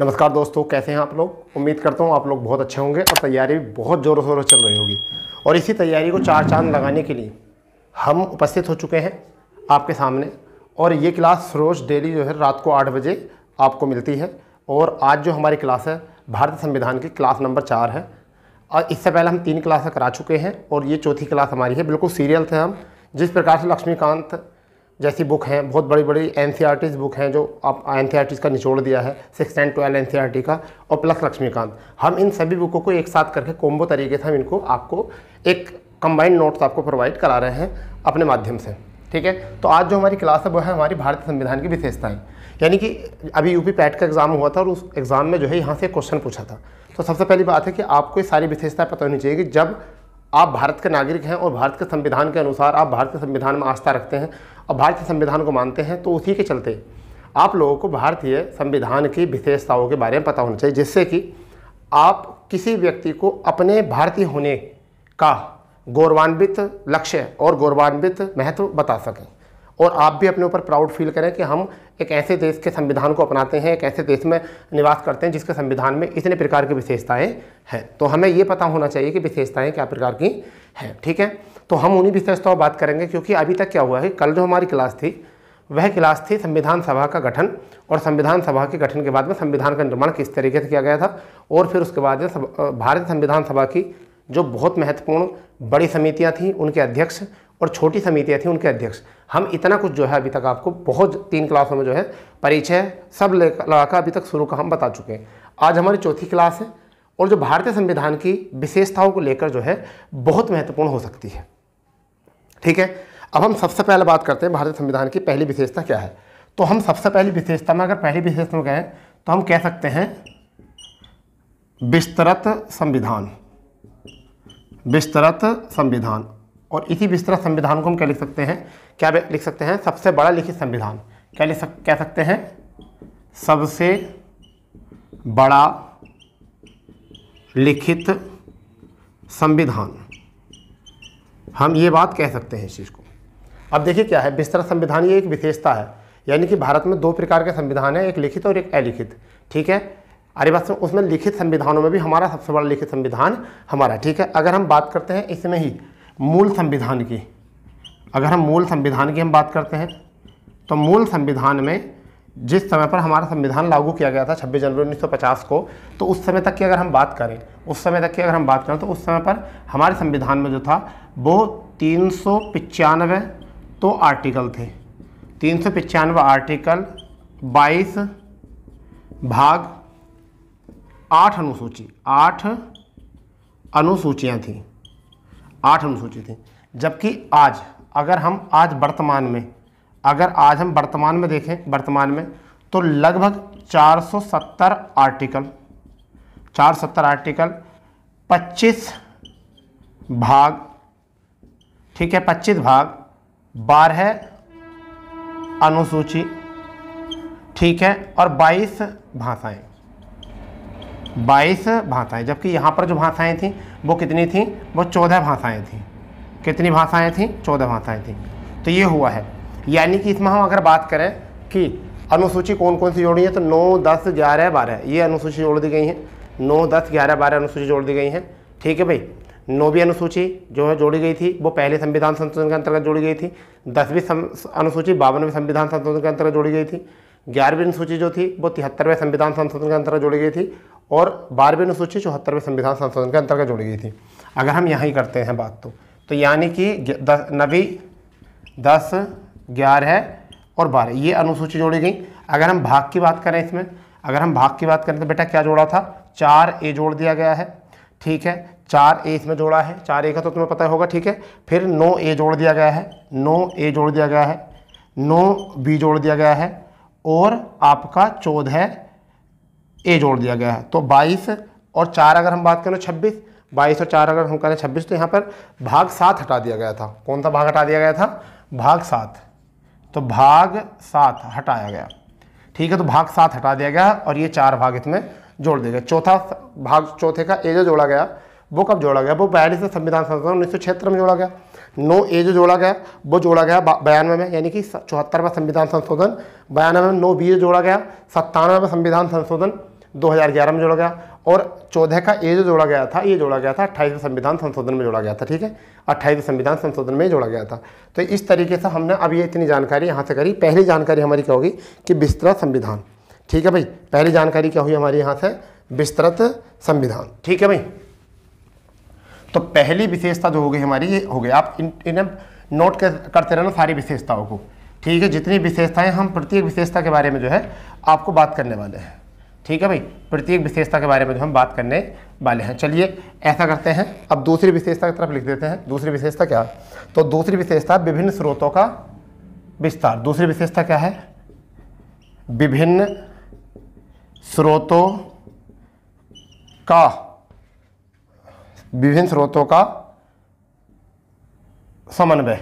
नमस्कार दोस्तों कैसे हैं आप लोग उम्मीद करता हूँ आप लोग बहुत अच्छे होंगे और तैयारी भी बहुत ज़ोरों शोरों चल रही होगी और इसी तैयारी को चार चांद लगाने के लिए हम उपस्थित हो चुके हैं आपके सामने और ये क्लास रोज़ डेली जो है रात को आठ बजे आपको मिलती है और आज जो हमारी क्लास है भारतीय संविधान की क्लास नंबर चार है और इससे पहले हम तीन क्लासें करा चुके हैं और ये चौथी क्लास हमारी है बिल्कुल सीरियल थे हम जिस प्रकार से लक्ष्मीकांत जैसी बुक हैं बहुत बड़ी बड़ी एन बुक हैं जो आप एन e का निचोड़ दिया है सिक्स एंड ट्वेल्व एन का और प्लस लक्ष्मीकांत हम इन सभी बुकों को एक साथ करके कोम्बो तरीके से हम इनको आपको एक कंबाइंड नोट्स आपको प्रोवाइड करा रहे हैं अपने माध्यम से ठीक है तो आज जो हमारी क्लास है वो है हमारी भारतीय संविधान की विशेषताएं यानी कि अभी यूपी पैट का एग्ज़ाम हुआ था और उस एग्ज़ाम में जो है यहाँ से क्वेश्चन पूछा था तो सबसे पहली बात है कि आपको ये सारी विशेषताएं पता होनी चाहिए कि जब आप भारत के नागरिक हैं और भारत के संविधान के अनुसार आप भारत के संविधान में आस्था रखते हैं और भारतीय संविधान को मानते हैं तो उसी के चलते आप लोगों को भारतीय संविधान की विशेषताओं के बारे में पता होना चाहिए जिससे कि आप किसी व्यक्ति को अपने भारतीय होने का गौरवान्वित लक्ष्य और गौरवान्वित महत्व बता सकें और आप भी अपने ऊपर प्राउड फील करें कि हम एक ऐसे देश के संविधान को अपनाते हैं एक ऐसे देश में निवास करते हैं जिसके संविधान में इतने प्रकार की विशेषताएँ हैं तो हमें ये पता होना चाहिए कि विशेषताएँ क्या प्रकार की हैं ठीक है तो हम उन्हीं विशेषताओं बात करेंगे क्योंकि अभी तक क्या हुआ है कल जो हमारी क्लास थी वह क्लास थी संविधान सभा का गठन और संविधान सभा के गठन के बाद में संविधान का निर्माण किस तरीके से किया गया था और फिर उसके बाद भारतीय संविधान सभा की जो बहुत महत्वपूर्ण बड़ी समितियाँ थीं उनके अध्यक्ष और छोटी समितियाँ थीं उनके अध्यक्ष हम इतना कुछ जो है अभी तक आपको बहुत तीन क्लासों में जो है परिचय सब लगा अभी तक शुरू का हम बता चुके हैं आज हमारी चौथी क्लास है और जो भारतीय संविधान की विशेषताओं को लेकर जो है बहुत महत्वपूर्ण हो सकती है ठीक है अब हम सबसे पहले बात करते हैं भारतीय संविधान की पहली विशेषता क्या है तो हम सबसे पहली विशेषता में अगर पहली विशेषता में कहें तो हम कह सकते हैं विस्तृत संविधान विस्तृत संविधान और इसी विस्तृत संविधान को हम क्या लिख सकते हैं क्या लिख सकते हैं सबसे बड़ा लिखित संविधान क्या लिख सक कह सकते हैं सबसे बड़ा लिखित संविधान हम ये बात कह सकते हैं इस चीज़ को अब देखिए क्या है विस्तृत संविधान ये एक विशेषता है यानी कि भारत में दो प्रकार के संविधान है एक लिखित और एक अलिखित ठीक है अरे बात उसमें लिखित संविधानों में भी हमारा सबसे बड़ा लिखित संविधान हमारा ठीक है अगर हम बात करते हैं इसमें ही मूल संविधान की अगर हम मूल संविधान की हम बात करते हैं तो मूल संविधान में जिस समय पर हमारा संविधान लागू किया गया था 26 जनवरी 1950 को तो उस समय तक की अगर हम बात करें उस समय तक की अगर हम बात करें तो उस समय पर हमारे संविधान में जो था वो तीन तो आर्टिकल थे तीन आर्टिकल 22 भाग आठ अनुसूची आठ अनुसूचियां थीं आठ अनुसूचित हैं जबकि आज अगर हम आज वर्तमान में अगर आज हम वर्तमान में देखें वर्तमान में तो लगभग 470 आर्टिकल 470 आर्टिकल 25 भाग ठीक है 25 भाग बारह अनुसूची ठीक है और 22 भाषाएं बाईस भाषाएं जबकि यहाँ पर जो भाषाएं थीं वो कितनी थी वो चौदह भाषाएं थीं कितनी भाषाएं थीं चौदह भाषाएं थीं तो ये हुआ है यानी कि इसमें हम अगर बात करें कि अनुसूची कौन कौन सी जोड़ी है तो नौ दस ग्यारह बारह ये अनुसूची जोड़ दी गई हैं नौ दस ग्यारह बारह अनुसूची जोड़ दी गई हैं ठीक है भाई नौवीं अनुसूची जो है जोड़ी गई थी वो पहले संविधान संशोधन के अंतर्गत जोड़ी गई थी दसवीं अनुसूची बावनवीं संविधान संशोधन के अंतर्गत जोड़ी गई थी ग्यारहवीं अनुसूची जो थी वो तिहत्तरवें संविधान संशोधन के अंतर्गत जोड़ी गई थी और बारहवें अनुसूची चौहत्तरवें संविधान संशोधन के अंतर्गत जोड़ी गई थी अगर हम यहाँ ही करते हैं बात तो तो यानी कि दस नवी दस ग्यारह और बारह ये अनुसूची जोड़ी गई अगर हम भाग की बात करें इसमें अगर हम भाग की बात करें तो बेटा क्या जोड़ा था चार ए जोड़ दिया गया है ठीक है चार ए इसमें जोड़ा है चार ए का तो तुम्हें पता होगा ठीक है फिर नौ ए जोड़ दिया गया है नौ ए जोड़ दिया गया है नौ बी जोड़ दिया गया है और आपका चौदह ए जोड़ दिया गया है तो बाईस और चार अगर हम बात करें छब्बीस बाईस और चार अगर हम करें छब्बीस तो यहाँ पर भाग सात हटा दिया गया था कौन सा भाग हटा दिया गया था भाग सात तो भाग सात हटाया गया ठीक है तो भाग सात हटा दिया गया और ये चार भाग इसमें जोड़ दिया गया चौथा भाग चौथे का ए जो जोड़ा गया वो कब जोड़ा गया वो बयालीस संविधान संशोधन उन्नीस सौ छिहत्तर में जोड़ा गया नो ए जो जोड़ा गया वो जोड़ा गया बयानवे में यानी कि चौहत्तरवा संविधान संशोधन बयानवे में नो बी जो जोड़ा गया सत्तानवे में संविधान संशोधन 2011 में जोड़ा गया और चौदह का ए जो जोड़ा गया था ये जोड़ा गया था अट्ठाईसवें संविधान संशोधन में जोड़ा गया था ठीक है अट्ठाईसवें संविधान संशोधन में जोड़ा गया था तो इस तरीके से हमने अब ये इतनी जानकारी यहाँ से करी पहली जानकारी हमारी क्या होगी कि विस्तृत संविधान ठीक है भाई पहली जानकारी क्या हुई हमारी यहाँ से विस्तृत संविधान ठीक है भाई तो पहली विशेषता जो हो गई हमारी ये हो गई आप इन इन्हें नोट करते रहना सारी विशेषताओं को ठीक है जितनी विशेषताएं हम प्रत्येक विशेषता के बारे में जो है आपको बात करने वाले हैं ठीक है भाई प्रत्येक विशेषता के बारे में जो हम बात करने वाले हैं चलिए ऐसा करते हैं अब दूसरी विशेषता की तरफ लिख देते हैं दूसरी विशेषता क्या तो दूसरी विशेषता विभिन्न स्रोतों का विस्तार दूसरी विशेषता क्या है विभिन्न स्रोतों का विभिन्न स्रोतों का समन्वय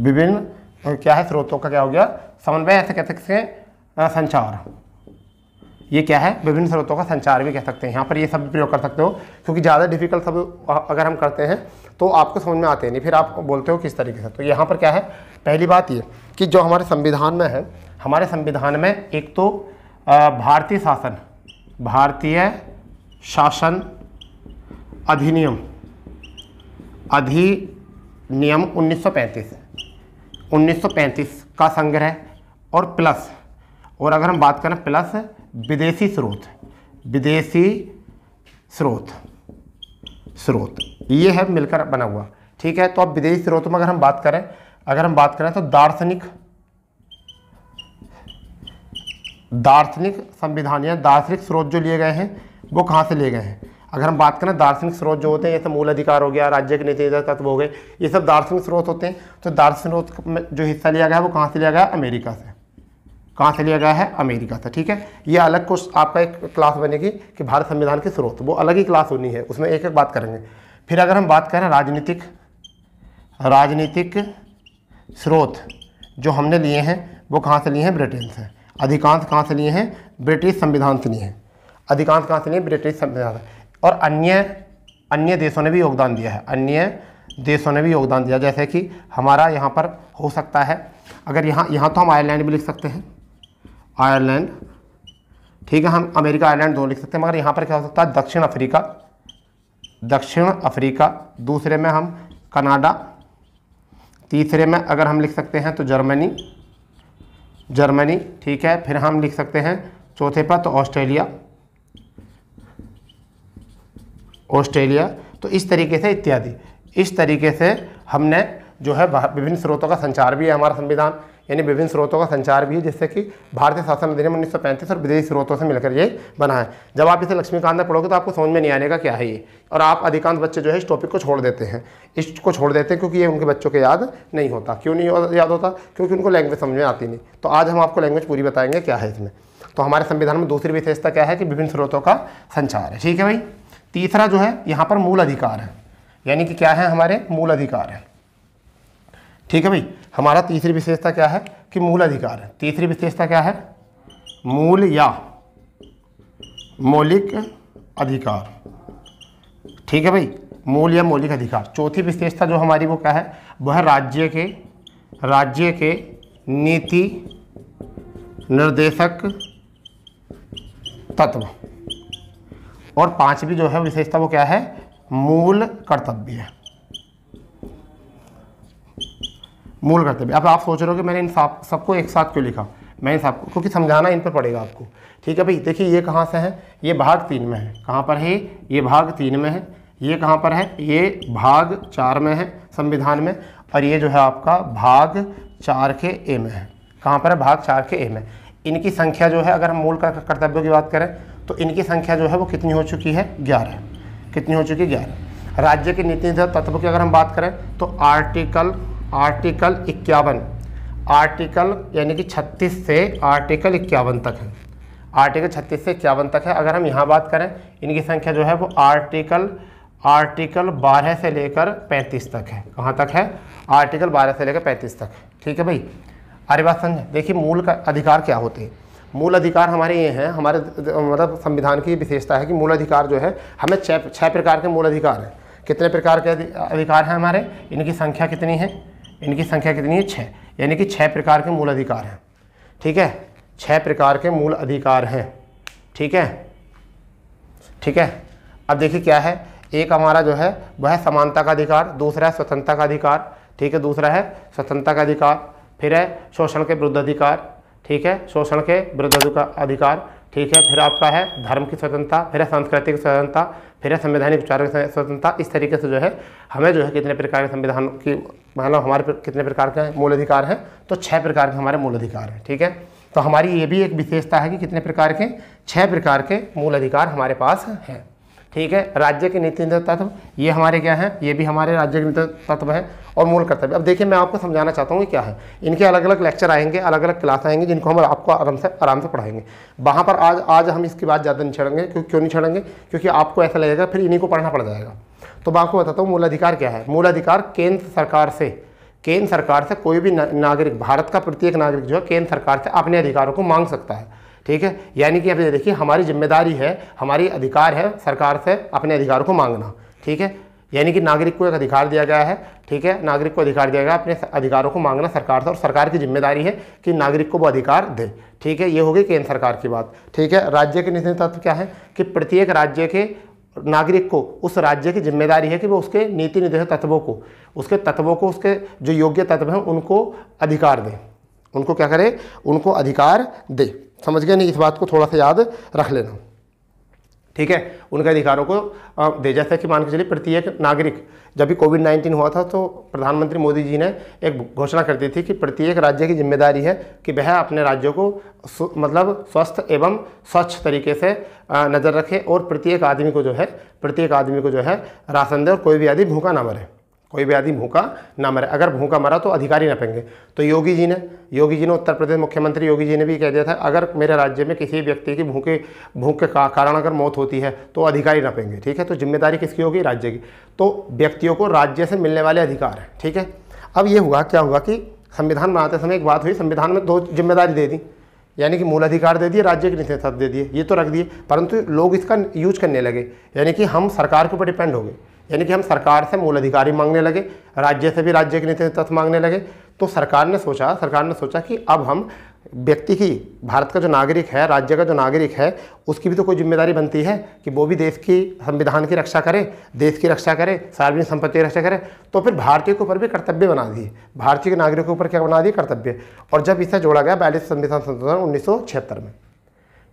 विभिन्न क्या है स्रोतों का क्या हो गया समन्वय ऐसे कह सकते हैं संचार ये क्या है विभिन्न स्रोतों का संचार भी कह सकते हैं यहाँ पर ये सब प्रयोग कर सकते हो क्योंकि ज़्यादा डिफिकल्ट सब अगर हम करते हैं तो आपको समझ में आते नहीं फिर आप बोलते हो किस तरीके से तो यहाँ पर क्या है पहली बात ये कि जो हमारे संविधान में है हमारे संविधान में एक तो भारतीय शासन भारतीय शासन अधिनियम अधिनियम उन्नीस 1935 का संग्रह और प्लस और अगर हम बात करें प्लस विदेशी स्रोत विदेशी स्रोत स्रोत ये है मिलकर बना हुआ ठीक है तो अब विदेशी स्रोत में अगर हम बात करें अगर हम बात करें तो दार्शनिक दार्शनिक संविधान या दार्शनिक स्रोत जो लिए गए हैं वो कहाँ से लिए गए हैं अगर हम बात करें दार्शनिक स्रोत जो होते हैं जैसे मूल अधिकार हो गया राज्य के नीति तत्व हो गए ये सब दार्शनिक स्रोत होते हैं तो दार्शनिक स्रोत में जो हिस्सा लिया गया है वो कहाँ से लिया गया अमेरिका से कहाँ से लिया गया है अमेरिका से ठीक है ये अलग कुछ आपका एक क्लास बनेगी कि भारत संविधान के स्रोत वो अलग ही क्लास होनी है उसमें एक एक बात करेंगे फिर अगर हम बात करें राजनीतिक राजनीतिक स्रोत जो हमने लिए हैं वो कहाँ से लिए हैं ब्रिटेन से अधिकांश कहाँ से लिए हैं ब्रिटिश संविधान से लिए हैं अधिकांश कहाँ से लिए ब्रिटिश संविधान और अन्य अन्य देशों ने भी योगदान दिया है अन्य देशों ने भी योगदान दिया जैसे कि हमारा यहाँ पर हो सकता है अगर यहाँ यहाँ तो हम आयरलैंड भी लिख सकते हैं आयरलैंड ठीक है हम अमेरिका आयरलैंड दोनों लिख सकते हैं मगर यहाँ पर क्या हो सकता है दक्षिण अफ्रीका दक्षिण अफ्रीका दूसरे में हम कनाडा तीसरे में अगर हम लिख सकते हैं तो जर्मनी जर्मनी ठीक है फिर हम लिख सकते हैं चौथे पर तो ऑस्ट्रेलिया ऑस्ट्रेलिया तो इस तरीके से इत्यादि इस तरीके से हमने जो है विभिन्न स्रोतों का संचार भी है हमारा संविधान यानी विभिन्न स्रोतों का संचार भी है जिससे कि भारतीय शासन अधिनियम उन्नीस और विदेशी स्रोतों से मिलकर ये बना है जब आप इसे लक्ष्मीकांत में पढ़ोगे तो आपको समझ में नहीं आने का क्या है ये और आप अधिकांश बच्चे जो है इस टॉपिक को छोड़ देते हैं इसको छोड़ देते हैं क्योंकि ये उनके बच्चों के याद नहीं होता क्यों नहीं याद होता क्योंकि उनको लैंग्वेज समझ में आती नहीं तो आज हम आपको लैंग्वेज पूरी बताएंगे क्या है इसमें तो हमारे संविधान में दूसरी विशेषता क्या है कि विभिन्न स्रोतों का संचार है ठीक है भाई तीसरा जो है यहाँ पर मूल अधिकार है यानी कि क्या है हमारे मूल अधिकार है ठीक है भाई हमारा तीसरी विशेषता क्या है कि मूल अधिकार है तीसरी विशेषता क्या है मूल या मौलिक अधिकार ठीक है भाई मूल या मौलिक अधिकार चौथी विशेषता जो हमारी वो क्या है वह राज्य के राज्य के नीति निर्देशक तत्व और पांचवी जो है विशेषता वो क्या है मूल कर्तव्य है मूल कर्तव्य अब आप सोच रहे हो कि मैंने इन सबको एक साथ क्यों लिखा मैं इन सबको क्योंकि समझाना इन पर पड़ेगा आपको ठीक है भाई देखिए ये कहाँ से है ये भाग तीन में है कहाँ पर है ये भाग तीन में है ये कहाँ पर है ये भाग चार में है संविधान में और ये जो है आपका भाग चार के ए में है कहाँ पर है भाग चार के ए में इनकी संख्या जो है अगर हम मूल कर्तव्यों की बात करें तो इनकी संख्या जो है वो कितनी हो चुकी है ग्यारह कितनी हो चुकी है ग्यारह राज्य के नीति तत्व की अगर हम बात करें तो आर्टिकल आर्टिकल इक्यावन आर्टिकल यानी कि छत्तीस से आर्टिकल इक्यावन तक है आर्टिकल छत्तीस से इक्यावन तक है अगर हम यहाँ बात करें इनकी संख्या जो है वो आर्टिकल आर्टिकल 12 से लेकर 35 तक है कहाँ तक है आर्टिकल 12 से लेकर 35 तक है ठीक है भाई अरे बात समझ देखिए मूल का अधिकार क्या होते हैं मूल अधिकार हमारे ये हैं हमारे मतलब संविधान की विशेषता है कि मूल अधिकार जो है हमें छः प्रकार के मूल अधिकार हैं कितने प्रकार के अधिकार हैं हमारे इनकी संख्या कितनी है इनकी संख्या कितनी है छः यानी कि छः प्रकार के मूल अधिकार हैं ठीक है छः प्रकार के मूल अधिकार हैं ठीक है ठीक है अब देखिए क्या है एक हमारा जो है वह है समानता का अधिकार दूसरा है स्वतंत्रता का अधिकार ठीक है दूसरा है स्वतंत्रता का अधिकार फिर है शोषण के विरुद्ध अधिकार ठीक है शोषण के विरुद्ध अधिकार ठीक है फिर आपका है धर्म की स्वतंत्रता फिर है सांस्कृतिक स्वतंत्रता फिर है संवैधानिक विचार की स्वतंत्रता इस तरीके से जो है हमें जो है कितने प्रकार के संविधान की मतलब हमारे कितने प्रकार के मूल अधिकार हैं तो छः प्रकार के हमारे मूल अधिकार हैं ठीक है तो हमारी ये भी एक विशेषता है कि कितने प्रकार के छः प्रकार के मूल अधिकार हमारे पास हैं ठीक है राज्य के नीति तत्व ये हमारे क्या हैं ये भी हमारे राज्य के नीति तत्व हैं और मूल कर्तव्य अब देखिए मैं आपको समझाना चाहता हूँ क्या है इनके अलग अलग लेक्चर आएंगे अलग अलग क्लास आएंगे जिनको हम आपको आराम से आराम से पढ़ाएंगे वहाँ पर आज आज हम इसकी बात ज़्यादा नहीं छड़ेंगे क्यों क्यों नहीं छड़ेंगे क्योंकि आपको ऐसा लगेगा फिर इन्हीं को पढ़ना पड़ जाएगा तो मैं आपको बताता हूँ मूलाधिकार क्या है मूलाधिकार केंद्र सरकार से केंद्र सरकार से कोई भी नागरिक भारत का प्रत्येक नागरिक जो है केंद्र सरकार से अपने अधिकारों को मांग सकता है ठीक है यानी कि अब देखिए हमारी जिम्मेदारी है हमारी अधिकार है सरकार से अपने अधिकारों को मांगना ठीक है यानी कि नागरिक को एक अधिकार दिया गया है ठीक है नागरिक को अधिकार दिया गया अपने अधिकारों को मांगना सरकार से और सरकार की जिम्मेदारी है कि नागरिक को वो अधिकार दे ठीक है ये होगी केंद्र सरकार की बात ठीक है राज्य के नीति तत्व क्या है कि प्रत्येक राज्य के नागरिक को उस राज्य की जिम्मेदारी है कि वो उसके नीति निर्देश तत्वों को उसके तत्वों को उसके जो योग्य तत्व हैं उनको अधिकार दें उनको क्या करें उनको अधिकार दे समझ गए नहीं इस बात को थोड़ा सा याद रख लेना ठीक है उनके अधिकारों को दे जैसा कि मान के चलिए प्रत्येक नागरिक जब भी कोविड नाइन्टीन हुआ था तो प्रधानमंत्री मोदी जी ने एक घोषणा कर दी थी कि प्रत्येक राज्य की जिम्मेदारी है कि वह अपने राज्यों को मतलब स्वस्थ एवं स्वच्छ तरीके से नज़र रखे और प्रत्येक आदमी को जो है प्रत्येक आदमी को जो है राशन दे और कोई भी आदमी भूखा ना मरे कोई भी आदमी भूखा ना मरे अगर भूखा मरा तो अधिकारी न पेंगे तो योगी जी ने योगी जी ने उत्तर प्रदेश मुख्यमंत्री योगी जी ने भी कह दिया था अगर मेरे राज्य में किसी व्यक्ति की भूखे भूख के कारण अगर मौत होती है तो अधिकारी न पेंगे ठीक है तो जिम्मेदारी किसकी होगी राज्य की तो व्यक्तियों को राज्य से मिलने वाले अधिकार हैं ठीक है अब ये हुआ क्या हुआ कि संविधान बनाते समय एक बात हुई संविधान में दो जिम्मेदारी दे दी यानी कि मूल अधिकार दे दिए राज्य के नेतृत्व दे दिए ये तो रख दिए परंतु लोग इसका यूज करने लगे यानी कि हम सरकार के ऊपर डिपेंड हो गए यानी कि हम सरकार से मूल अधिकारी मांगने लगे राज्य से भी राज्य के नीति तत्व मांगने लगे तो सरकार ने सोचा सरकार ने सोचा कि अब हम व्यक्ति की भारत का जो नागरिक है राज्य का जो नागरिक है उसकी भी तो कोई जिम्मेदारी बनती है कि वो भी देश की संविधान की रक्षा करे देश की रक्षा करे सार्वजनिक संपत्ति की रक्षा करे तो फिर भारतीय के ऊपर भी कर्तव्य बना दिए भारतीय के नागरिक के ऊपर क्या बना दिए कर्तव्य और जब इसे जोड़ा गया बयालीस संविधान संशोधन उन्नीस में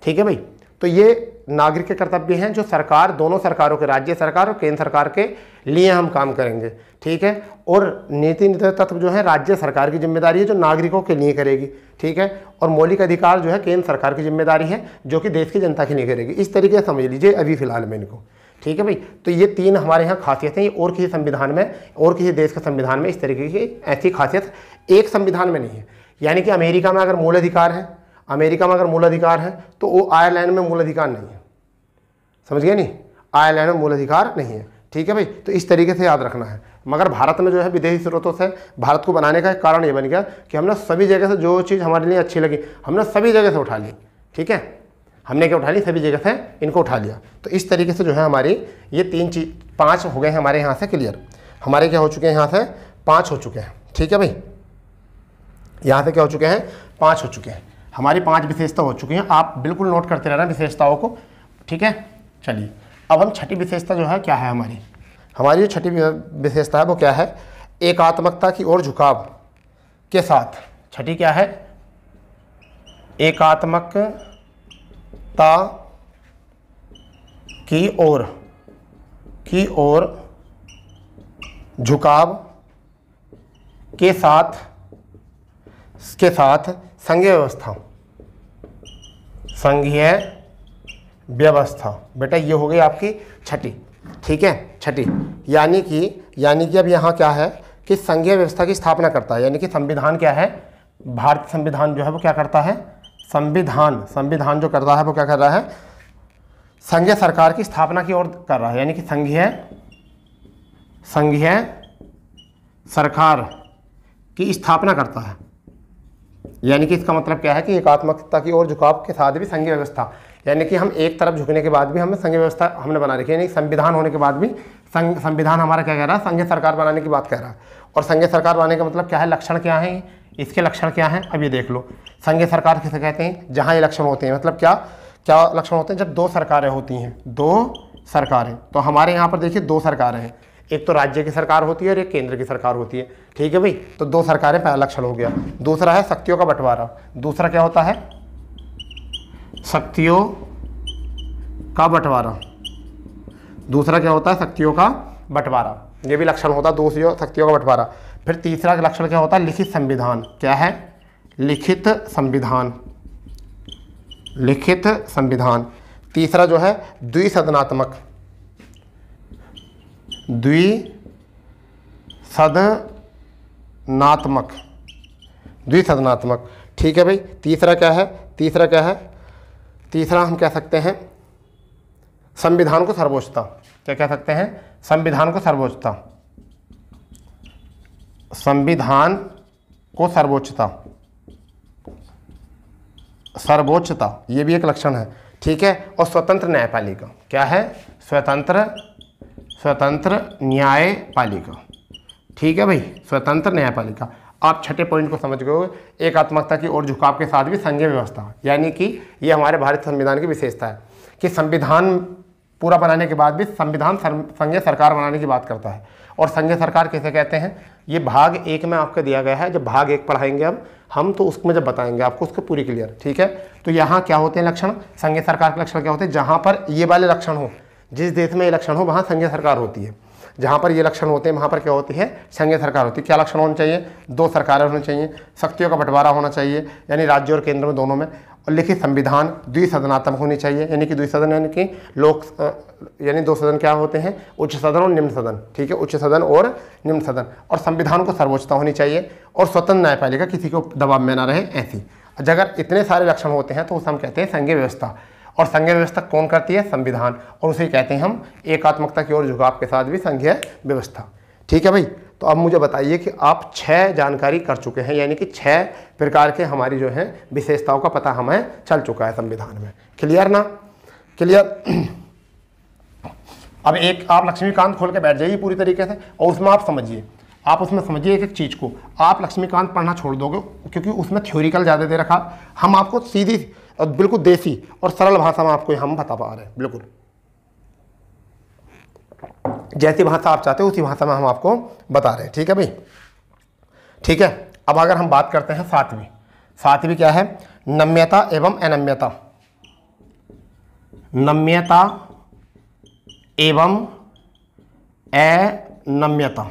ठीक है भाई तो ये नागरिक के कर्तव्य हैं जो सरकार दोनों सरकारों के राज्य सरकार और केंद्र सरकार के लिए हम काम करेंगे ठीक है और नीति नीति तत्व जो है राज्य सरकार की जिम्मेदारी है जो नागरिकों के लिए करेगी ठीक है और मौलिक अधिकार जो है केंद्र सरकार की जिम्मेदारी है जो कि देश की जनता के लिए करेगी इस तरीके से समझ लीजिए अभी फिलहाल में इनको ठीक है भाई तो ये तीन हमारे यहाँ खासियत हैं ये और किसी संविधान में और किसी देश के संविधान में इस तरीके की ऐसी खासियत एक संविधान में नहीं है यानी कि अमेरिका में अगर मूल अधिकार है अमेरिका में अगर मूल अधिकार है तो वो आयरलैंड में मूल अधिकार नहीं है समझ गए नहीं आयरलैंड में मूल अधिकार नहीं है ठीक है भाई तो इस तरीके से याद रखना है मगर भारत में जो है विदेशी स्रोतों से भारत को बनाने का कारण ये बन गया कि हमने सभी जगह से जो चीज़ हमारे लिए अच्छी लगी हमने सभी जगह से उठा ली ठीक है हमने क्या उठा ली सभी जगह से इनको उठा लिया तो इस तरीके से जो है हमारी ये तीन चीज पाँच हो गए हैं हमारे यहाँ से क्लियर हमारे क्या हो चुके हैं यहाँ से पाँच हो चुके हैं ठीक है भाई यहाँ से क्या हो चुके हैं पाँच हो चुके हैं हमारी पांच विशेषता हो चुकी हैं आप बिल्कुल नोट करते रहना विशेषताओं को ठीक है चलिए अब हम छठी विशेषता जो है क्या है हमारी हमारी जो छठी विशेषता है वो क्या है एकात्मकता की ओर झुकाव के साथ छठी क्या है एकात्मकता की ओर की ओर झुकाव के साथ के साथ संज्ञा व्यवस्था संघीय व्यवस्था बेटा ये हो गई आपकी छठी ठीक है छठी यानी कि यानी कि अब यहाँ क्या है कि संघीय व्यवस्था की स्थापना करता है यानी कि संविधान क्या है भारतीय संविधान जो है वो क्या करता है संविधान संविधान जो कर रहा है वो क्या कर रहा है संघीय सरकार की स्थापना की ओर कर रहा है यानी कि संघीय संघीय सरकार की स्थापना करता है यानी कि इसका मतलब क्या है कि एकात्मकता की ओर झुकाव के साथ भी संघीय व्यवस्था यानी कि हम एक तरफ झुकने के बाद भी हमें संघीय व्यवस्था हमने बना रखी है यानी संविधान होने के बाद भी संघ संविधान हमारा क्या कह रहा है संघीय सरकार बनाने की बात कह रहा है और संघीय सरकार बनाने का मतलब क्या है लक्षण क्या है इसके लक्षण क्या हैं अब ये देख लो संघीय सरकार किसे कहते हैं जहाँ ये लक्षण होते हैं मतलब क्या क्या लक्षण होते हैं जब दो सरकारें होती हैं दो सरकारें तो हमारे यहाँ पर देखिए दो सरकारें हैं एक तो राज्य की सरकार होती है और एक केंद्र की सरकार होती है ठीक है भाई तो दो सरकारें पहला लक्षण हो गया दूसरा है शक्तियों का बंटवारा दूसरा क्या होता है शक्तियों का बंटवारा दूसरा क्या होता है शक्तियों का बंटवारा ये भी लक्षण होता है दूसरी शक्तियों का बंटवारा फिर तीसरा लक्षण क्या होता है लिखित संविधान क्या है लिखित संविधान लिखित संविधान तीसरा जो है द्विसदनात्मक द्विसदनात्मक द्विसदनात्मक ठीक है भाई तीसरा क्या है तीसरा क्या है तीसरा हम कह सकते हैं संविधान को सर्वोच्चता क्या कह सकते हैं संविधान को सर्वोच्चता संविधान को सर्वोच्चता सर्वोच्चता ये भी एक लक्षण है ठीक है और स्वतंत्र न्यायपालिका क्या है स्वतंत्र स्वतंत्र न्यायपालिका ठीक है भाई स्वतंत्र न्यायपालिका आप छठे पॉइंट को समझ गए एकात्मकता की ओर झुकाव के साथ भी संघीय व्यवस्था यानी कि ये हमारे भारत संविधान की विशेषता है कि संविधान पूरा बनाने के बाद भी संविधान संघीय सरकार बनाने की बात करता है और संघीय सरकार कैसे कहते हैं ये भाग एक में आपका दिया गया है जब भाग एक पढ़ाएंगे हम हम तो उसमें जब बताएंगे आपको उसको पूरी क्लियर ठीक है तो यहाँ क्या होते हैं लक्षण संघीय सरकार के लक्षण क्या होते हैं जहाँ पर ये वाले लक्षण हों जिस देश में ये लक्षण हो वहाँ संघीय सरकार होती है जहाँ पर ये लक्षण होते हैं वहाँ पर क्या होती है संघीय सरकार होती है क्या लक्षण होने चाहिए दो सरकारें होनी चाहिए शक्तियों का बंटवारा होना चाहिए यानी राज्य और केंद्र में दोनों में और लिखित संविधान द्विसदनात्मक होनी चाहिए यानी कि द्विसदन यानी कि लोक यानी दो सदन क्या होते हैं उच्च सदन और निम्न सदन ठीक है उच्च सदन और निम्न सदन और संविधान को सर्वोच्चता होनी चाहिए और स्वतंत्र न्यायपालिका किसी को दबाव में ना रहे ऐसी अगर इतने सारे लक्षण होते हैं तो उसे हम कहते हैं संघीय व्यवस्था और संघीय व्यवस्था कौन करती है संविधान और उसे कहते हैं हम एकात्मकता की ओर झुकाव के साथ भी संघीय व्यवस्था ठीक है भाई तो अब मुझे बताइए कि आप छह जानकारी कर चुके हैं यानी कि छह प्रकार के हमारी जो है विशेषताओं का पता हमें चल चुका है संविधान में क्लियर ना क्लियर अब एक आप लक्ष्मीकांत खोल के बैठ जाइए पूरी तरीके से और उसमें आप समझिए आप उसमें समझिए एक एक चीज़ को आप लक्ष्मीकांत पढ़ना छोड़ दोगे क्योंकि उसमें थ्योरिकल ज़्यादा दे रखा हम आपको सीधी और बिल्कुल देसी और सरल भाषा में आपको हम बता पा रहे हैं बिल्कुल जैसी भाषा आप चाहते हो उसी भाषा में हम आपको बता रहे हैं ठीक है भाई ठीक है अब अगर हम बात करते हैं सातवीं सातवीं क्या है नम्यता एवं अनम्यता नम्यता एवं अनम्यता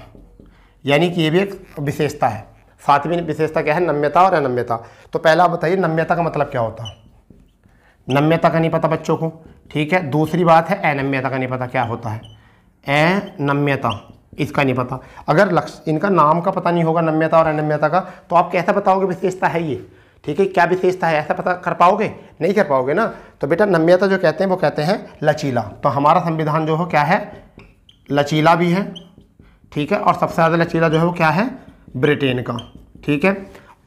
यानी कि ये भी एक विशेषता है सातवीं विशेषता क्या है नम्यता और अनम्यता तो पहला आप बताइए नम्यता का मतलब क्या होता है नम्यता का नहीं पता बच्चों को ठीक है दूसरी बात है अनम्यता का नहीं पता क्या होता है अनम्यता इसका नहीं पता अगर लक्ष इनका नाम का पता नहीं होगा नम्यता और अनम्यता का तो आप कैसे बताओगे विशेषता है ये ठीक है क्या विशेषता है ऐसा पता कर पाओगे नहीं कर पाओगे ना तो बेटा नम्यता जो कहते हैं वो कहते हैं लचीला तो हमारा संविधान जो हो क्या है लचीला भी है ठीक है और सबसे ज़्यादा लचीला जो है वो क्या है ब्रिटेन का ठीक है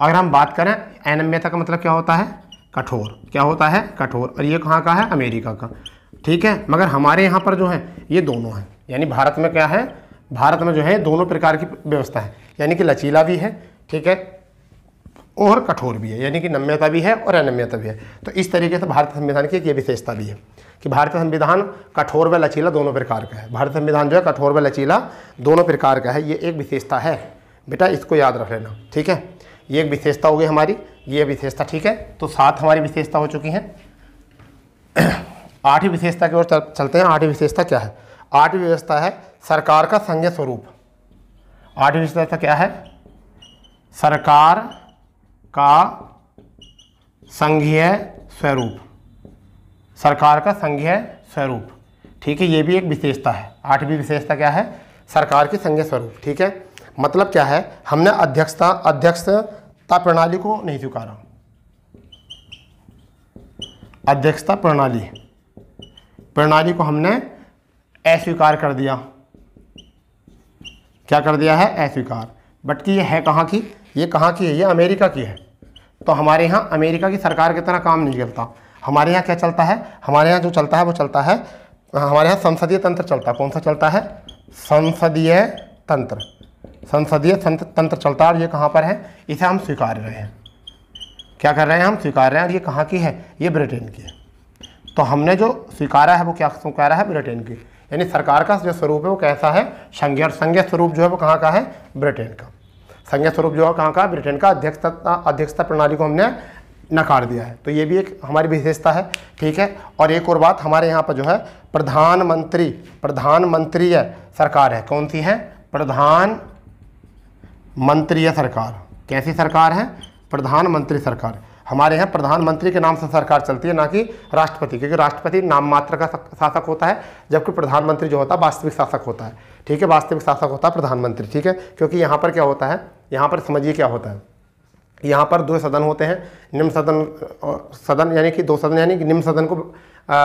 अगर हम बात करें अनम्यता का मतलब क्या होता है कठोर क्या होता है कठोर और ये कहाँ का है अमेरिका का ठीक है मगर हमारे यहाँ पर जो है ये दोनों है यानी भारत में क्या है भारत में जो है दोनों प्रकार की व्यवस्था है यानी कि लचीला भी है ठीक है और कठोर भी है यानी कि नम्यता भी है और अनम्यता भी है तो इस तरीके से भारतीय संविधान की एक ये विशेषता भी है कि भारतीय संविधान कठोर व लचीला दोनों प्रकार का है भारतीय संविधान जो है कठोर व लचीला दोनों प्रकार का है ये एक विशेषता है बेटा इसको याद रख लेना ठीक है ये एक विशेषता होगी हमारी ये विशेषता ठीक है तो सात हमारी विशेषता हो चुकी हैं आठवीं विशेषता की ओर चलते हैं आठवीं विशेषता क्या है आठवीं विशेषता है सरकार का संज्ञ स्वरूप आठवीं विशेषता क्या है सरकार का संघीय स्वरूप सरकार का संघीय स्वरूप ठीक है ये भी एक विशेषता है आठवीं विशेषता क्या है सरकार की संघीय स्वरूप ठीक है मतलब क्या है हमने अध्यक्षता अध्यक्ष अध्यक्षता प्रणाली को नहीं स्वीकारा अध्यक्षता प्रणाली प्रणाली को हमने अस्वीकार कर दिया क्या कर दिया है अस्वीकार बट कि ये है कहाँ की ये कहाँ की है ये अमेरिका की है तो हमारे यहाँ अमेरिका की सरकार की तरह काम नहीं चलता हमारे यहाँ क्या चलता है हमारे यहाँ जो चलता है वो चलता है हमारे यहाँ संसदीय तंत्र चलता है कौन सा चलता है संसदीय तंत्र संसदीय तंत्र चलता है और ये कहाँ पर है इसे हम स्वीकार रहे हैं क्या कर रहे हैं हम स्वीकार रहे हैं और ये कहाँ की है ये ब्रिटेन की है तो हमने जो स्वीकारा है वो क्या स्वीकारा है ब्रिटेन की यानी सरकार का जो स्वरूप है वो कैसा है संघीय और संघीय स्वरूप जो है वो कहाँ का है ब्रिटेन का संघीय स्वरूप जो है कहाँ का ब्रिटेन का अध्यक्षता अध्यक्षता प्रणाली को हमने नकार दिया है तो ये भी एक हमारी विशेषता है ठीक है और एक और बात हमारे यहाँ पर जो है प्रधानमंत्री प्रधानमंत्री है सरकार है कौन सी है प्रधान मंत्रीय सरकार कैसी सरकार है प्रधानमंत्री सरकार हमारे यहाँ प्रधानमंत्री के नाम से सरकार चलती है ना कि राष्ट्रपति क्योंकि राष्ट्रपति नाम मात्र का शासक होता है जबकि प्रधानमंत्री जो होता है वास्तविक शासक होता है ठीक है वास्तविक शासक होता है प्रधानमंत्री ठीक है क्योंकि यहाँ पर क्या होता है यहाँ पर समझिए क्या होता है यहाँ पर दो सदन होते हैं निम्न सदन सदन यानी कि दो सदन यानी कि निम्न सदन को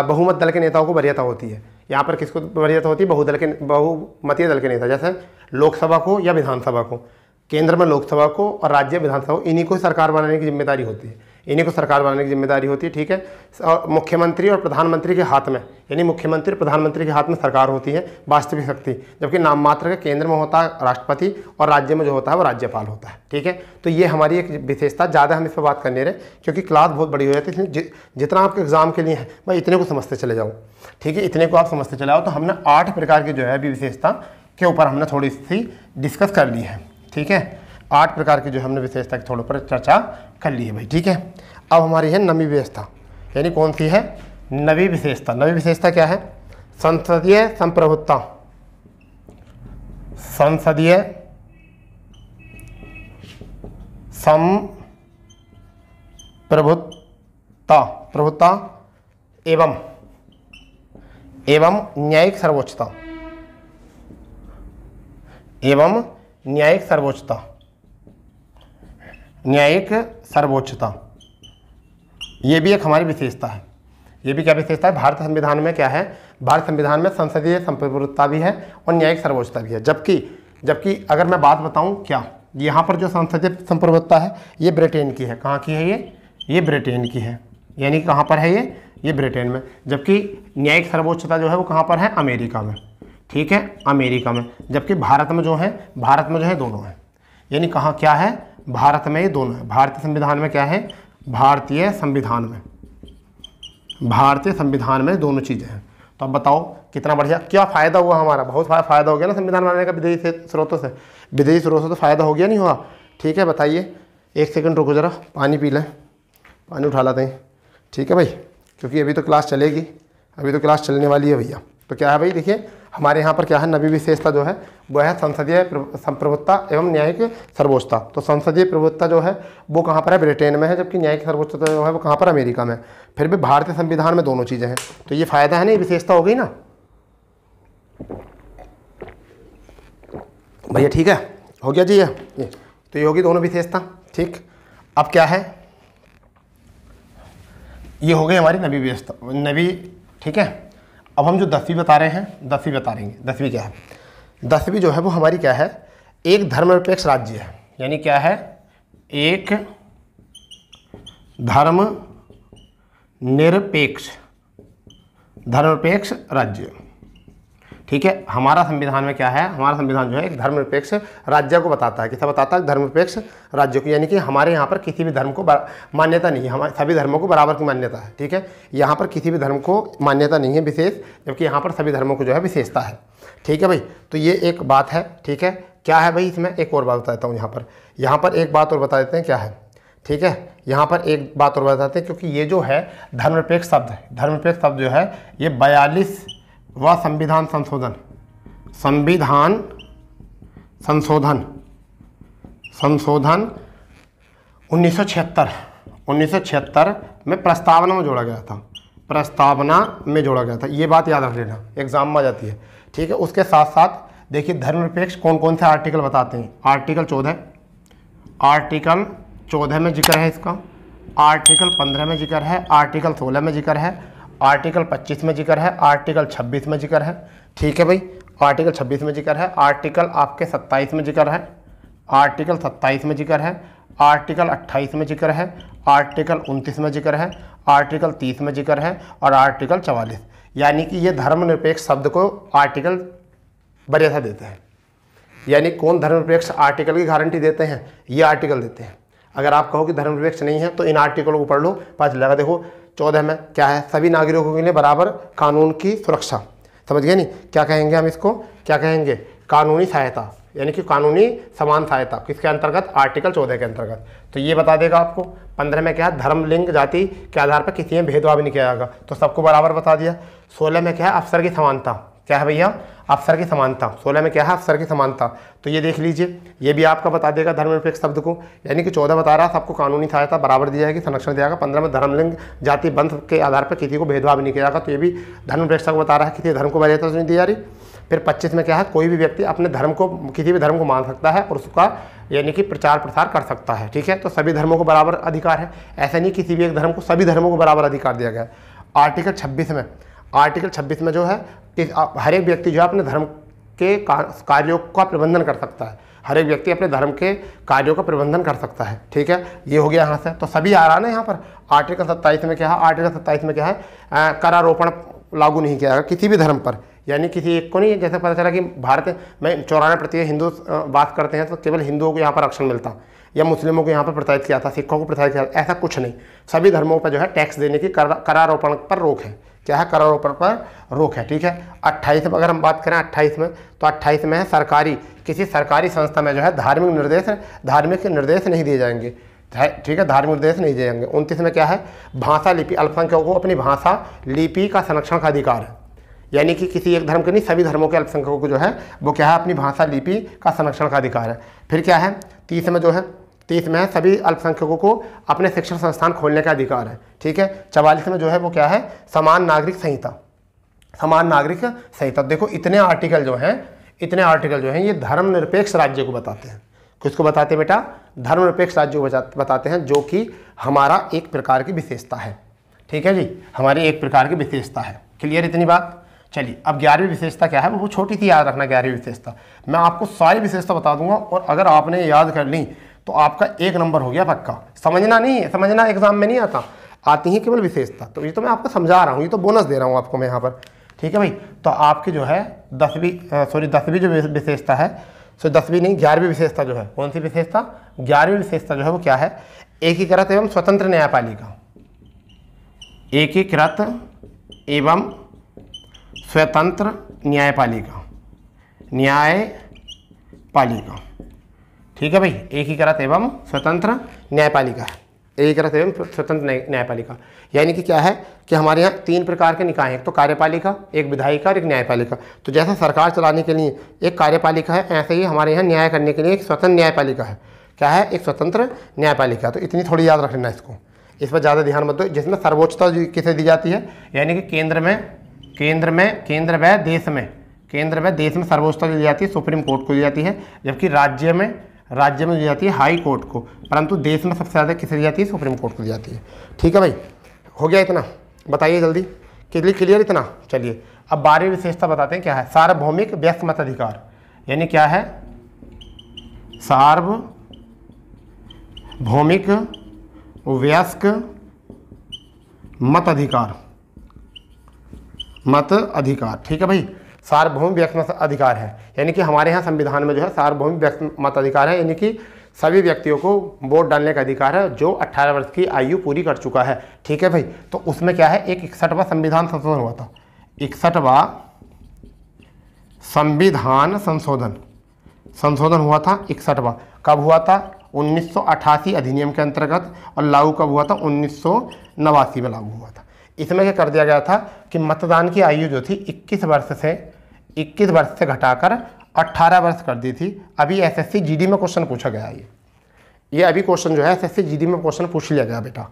बहुमत दल के नेताओं को वरीयता होती है यहाँ पर किसको वरीयता होती है बहुदल के बहुमतीय दल के नेता जैसे लोकसभा को या विधानसभा को केंद्र में लोकसभा को और राज्य विधानसभा को इन्हीं को ही सरकार बनाने की जिम्मेदारी होती है इन्हीं को सरकार बनाने की जिम्मेदारी होती है ठीक है और मुख्यमंत्री और प्रधानमंत्री के हाथ में यानी मुख्यमंत्री प्रधानमंत्री के हाथ में सरकार होती है वास्तविक शक्ति जबकि नाम मात्र के केंद्र में होता है राष्ट्रपति और राज्य में जो होता है वो राज्यपाल होता है ठीक है तो ये हमारी एक विशेषता ज़्यादा हम इस पर बात करने रहे क्योंकि क्लास बहुत बड़ी हो जाती है जितना आपके एग्जाम के लिए है भाई इतने को समझते चले जाओ ठीक है इतने को आप समझते चले जाओ तो हमने आठ प्रकार की जो है अभी विशेषता के ऊपर हमने थोड़ी सी डिस्कस कर ली है ठीक है आठ प्रकार की जो हमने विशेषता की थोड़े पर चर्चा कर ली है भाई ठीक है अब हमारी है नवी व्यवस्था यानी कौन सी है नवी विशेषता नवी विशेषता क्या है संसदीय संप्रभुता संसदीय प्रभुता प्रभुता एवं एवं न्यायिक सर्वोच्चता एवं न्यायिक सर्वोच्चता न्यायिक सर्वोच्चता ये भी एक हमारी विशेषता है ये भी क्या विशेषता है भारत संविधान में क्या है भारत संविधान में संसदीय संप्रभुता भी है और न्यायिक सर्वोच्चता भी है जबकि जबकि अगर मैं बात बताऊं क्या यहाँ पर जो संसदीय संप्रभुता है ये ब्रिटेन की है कहाँ की है ये ये ब्रिटेन की है यानी कहाँ पर है ये ये ब्रिटेन में जबकि न्यायिक सर्वोच्चता जो है वो कहाँ पर है अमेरिका में ठीक है अमेरिका में जबकि भारत में जो है भारत में जो है दोनों है यानी कहाँ क्या है भारत में ये दोनों है भारतीय संविधान में क्या है भारतीय संविधान में भारतीय संविधान में दोनों चीज़ें हैं तो अब बताओ कितना बढ़िया क्या फ़ायदा हुआ हमारा बहुत सारा फायदा हो गया ना संविधान बनाने का विदेशी स्रोतों से विदेशी स्रोतों से तो फ़ायदा हो गया नहीं हुआ ठीक है बताइए एक सेकंड रुको ज़रा पानी पी लें पानी उठा लाते हैं ठीक है भाई क्योंकि अभी तो क्लास चलेगी अभी तो क्लास चलने वाली है भैया तो क्या है भाई देखिए हमारे यहाँ पर क्या है नवी विशेषता जो है वह है संसदीय संप्रभुत्ता एवं न्यायिक सर्वोच्चता तो संसदीय प्रभुत्ता जो है वो कहाँ पर है ब्रिटेन में है जबकि न्यायिक सर्वोच्चता जो है वो कहाँ पर अमेरिका में फिर भी भारतीय संविधान में दोनों चीज़ें हैं तो ये फायदा है ना ये विशेषता हो गई ना भैया ठीक है हो गया जी ये तो ये होगी दोनों विशेषता ठीक अब क्या है ये हो गई हमारी नवी व्यवस्था नवी ठीक है अब हम जो दसवीं बता रहे हैं दसवीं बता रहे हैं दसवीं क्या है दसवीं जो है वो हमारी क्या है एक धर्मनिरपेक्ष राज्य है यानी क्या है एक धर्म निरपेक्ष धर्मनिरपेक्ष राज्य ठीक है हमारा संविधान में क्या है हमारा संविधान जो है एक धर्मनिरपेक्ष राज्य को बताता है किसा बताता है धर्मनिरपेक्ष राज्य को यानी कि हमारे यहाँ पर किसी भी धर्म को मान्यता नहीं है हमारे सभी धर्मों को बराबर की मान्यता है ठीक है यहाँ पर किसी भी धर्म को मान्यता नहीं है विशेष जबकि यहाँ पर सभी धर्मों को जो है विशेषता है ठीक है भाई तो ये एक बात है ठीक है क्या है भाई इसमें एक और बात बता देता हूँ यहाँ पर यहाँ पर एक बात और बता देते हैं क्या है ठीक है यहाँ पर एक बात और बताते हैं क्योंकि ये जो है धर्मनिरपेक्ष शब्द है धर्मनिरपेक्ष शब्द जो है ये बयालीस व संविधान संशोधन संविधान संशोधन संशोधन 1976 1976 में प्रस्तावना में जोड़ा गया था प्रस्तावना में जोड़ा गया था ये बात याद रख लेना एग्जाम में आ जाती है ठीक है उसके साथ साथ देखिए धर्मनिरपेक्ष कौन कौन से आर्टिकल बताते हैं आर्टिकल चौदह आर्टिकल चौदह में जिक्र है इसका आर्टिकल पंद्रह में जिक्र है आर्टिकल सोलह में जिक्र है आर्टिकल 25 में जिक्र है आर्टिकल 26 में जिक्र है ठीक है भाई आर्टिकल 26 में जिक्र है आर्टिकल आपके 27 में जिक्र है आर्टिकल 27 में जिक्र है आर्टिकल 28 में जिक्र है आर्टिकल 29 में जिक्र है आर्टिकल 30 में जिक्र है और आर्टिकल 44 यानी कि ये धर्मनिरपेक्ष शब्द को आर्टिकल वरीयता देते हैं यानी कौन धर्मनिरपेक्ष आर्टिकल की गारंटी देते हैं ये आर्टिकल देते हैं अगर आप कहो कि धर्मनिरपेक्ष नहीं है तो इन आर्टिकलों को पढ़ लो पाँच लगा देखो चौदह में क्या है सभी नागरिकों के लिए बराबर कानून की सुरक्षा समझ गए नहीं क्या कहेंगे हम इसको क्या कहेंगे कानूनी सहायता यानी कि कानूनी समान सहायता किसके अंतर्गत आर्टिकल चौदह के अंतर्गत तो ये बता देगा आपको पंद्रह में क्या है धर्म लिंग जाति के आधार पर किसी में भेदभाव नहीं किया जाएगा तो सबको बराबर बता दिया सोलह में क्या है अफसर की समानता क्या है भैया अफसर की समानता सोलह में क्या है अफसर की समानता तो ये देख लीजिए ये भी आपका बता देगा धर्मनिरपेक्ष शब्द को यानी कि चौदह बता रहा था आपको कानूनी सहायता बराबर दिया जाएगी संरक्षण दिया जाएगा पंद्रह में धर्मलिंग जाति बंध के आधार पर किसी को भेदभाव नहीं किया जाएगा तो ये भी धर्मनिरपेक्ष को बता रहा है किसी धर्म को वैधता नहीं दी जा रही फिर पच्चीस में क्या है कोई भी व्यक्ति अपने धर्म को किसी भी धर्म को मान सकता है और उसका यानी कि प्रचार प्रसार कर सकता है ठीक है तो सभी धर्मों को बराबर अधिकार है ऐसा नहीं किसी भी एक धर्म को सभी धर्मों को बराबर अधिकार दिया गया है आर्टिकल छब्बीस में आर्टिकल 26 में जो है कि हर एक व्यक्ति जो है अपने धर्म के कार्यों का प्रबंधन कर सकता है हर एक व्यक्ति अपने धर्म के कार्यों का प्रबंधन कर सकता है ठीक है ये हो गया यहाँ से तो सभी आ रहा है ना यहाँ पर आर्टिकल सत्ताईस में क्या है आर्टिकल सत्ताईस में क्या है करारोपण लागू नहीं किया जाएगा किसी भी धर्म पर यानी किसी एक को नहीं जैसे पता चला कि भारत में चौरानवे प्रतिशत हिंदू बात करते हैं तो केवल हिंदुओं को यहाँ पर आरक्षण मिलता या मुस्लिमों को यहाँ पर प्रताड़ित किया था सिखों को प्रताड़ित किया था ऐसा कुछ नहीं सभी धर्मों पर जो है टैक्स देने की करारोपण पर रोक है क्या है करारोपण पर रोक है ठीक है अट्ठाईस अगर हम बात करें अट्ठाईस में तो अट्ठाईस में है सरकारी किसी सरकारी संस्था में जो है धार्मिक निर्देश धार्मिक निर्देश नहीं दिए जाएंगे ठीक है धार्मिक निर्देश नहीं दिए जाएंगे उनतीस में क्या है भाषा लिपि अल्पसंख्यकों को अपनी भाषा लिपि का संरक्षण का अधिकार है यानी कि किसी एक धर्म के नहीं सभी धर्मों के अल्पसंख्यकों को जो है वो क्या है अपनी भाषा लिपि का संरक्षण का अधिकार है फिर क्या है तीस में जो है तो इसमें सभी अल्पसंख्यकों को अपने शिक्षण संस्थान खोलने का अधिकार है ठीक है चवालीस में जो है वो क्या है समान नागरिक संहिता समान नागरिक संहिता तो देखो इतने आर्टिकल जो हैं इतने आर्टिकल जो हैं ये धर्मनिरपेक्ष राज्य को बताते हैं किसको बताते हैं बेटा धर्मनिरपेक्ष राज्य को बताते हैं जो कि हमारा एक प्रकार की विशेषता है ठीक है जी हमारी एक प्रकार की विशेषता है क्लियर इतनी बात चलिए अब ग्यारहवीं विशेषता क्या है वो छोटी सी याद रखना ग्यारहवीं विशेषता मैं आपको सारी विशेषता बता दूंगा और अगर आपने याद कर ली तो आपका एक नंबर हो गया पक्का समझना नहीं है समझना एग्जाम में नहीं आता आती ही केवल विशेषता तो ये तो मैं आपको समझा रहा हूँ ये तो बोनस दे रहा हूँ आपको मैं यहाँ पर ठीक है भाई तो आपकी जो है दसवीं सॉरी दसवीं जो विशेषता है सो दसवीं नहीं ग्यारहवीं विशेषता जो है कौन सी विशेषता ग्यारहवीं विशेषता जो है वो क्या है एकीकृत एवं स्वतंत्र न्यायपालिका एकीकृत एवं स्वतंत्र न्यायपालिका न्यायपालिका ठीक है भाई एकीकृत एवं स्वतंत्र न्यायपालिका एकीकृत एवं स्वतंत्र न्यायपालिका यानी कि क्या है कि हमारे यहाँ तीन प्रकार के निकाय हैं एक तो कार्यपालिका एक विधायिका और एक न्यायपालिका तो जैसा सरकार चलाने के लिए एक कार्यपालिका है ऐसे ही हमारे यहाँ न्याय करने के लिए एक स्वतंत्र न्यायपालिका है क्या है एक स्वतंत्र न्यायपालिका तो इतनी थोड़ी याद रखना इसको इस पर ज़्यादा ध्यान मत दो जिसमें सर्वोच्चता किसे दी जाती है यानी कि केंद्र में केंद्र में केंद्र व देश में केंद्र व देश में सर्वोच्चता दी जाती है सुप्रीम कोर्ट को दी जाती है जबकि राज्य में राज्य में दी जाती है हाई कोर्ट को परंतु देश में सबसे ज़्यादा किसे दी जाती है सुप्रीम कोर्ट को दी जाती है ठीक है भाई हो गया इतना बताइए जल्दी कितनी क्लियर इतना चलिए अब बारहवीं विशेषता बताते हैं क्या है सार्वभौमिक व्यस्त मत अधिकार यानी क्या है सार्वभौमिक व्यस्क मत अधिकार मत अधिकार ठीक है भाई सार्वभौम व्यक्ति अधिकार है यानी कि हमारे यहाँ संविधान में जो है सार्वभौम व्यक्ति मताधिकार है यानी कि सभी व्यक्तियों को वोट डालने का अधिकार है जो 18 वर्ष की आयु पूरी कर चुका है ठीक है भाई तो उसमें क्या है एक इकसठवा संविधान संशोधन हुआ था इकसठवा संविधान संशोधन संशोधन हुआ था इकसठवा कब हुआ था 1988 अधिनियम के अंतर्गत और लागू कब हुआ था उन्नीस में लागू हुआ था इसमें क्या कर दिया गया था कि मतदान की आयु जो थी 21 वर्ष से 21 वर्ष से घटाकर 18 वर्ष कर दी थी अभी एसएससी जीडी में क्वेश्चन पूछा गया ये ये अभी क्वेश्चन जो है एसएससी जीडी में क्वेश्चन पूछ लिया गया बेटा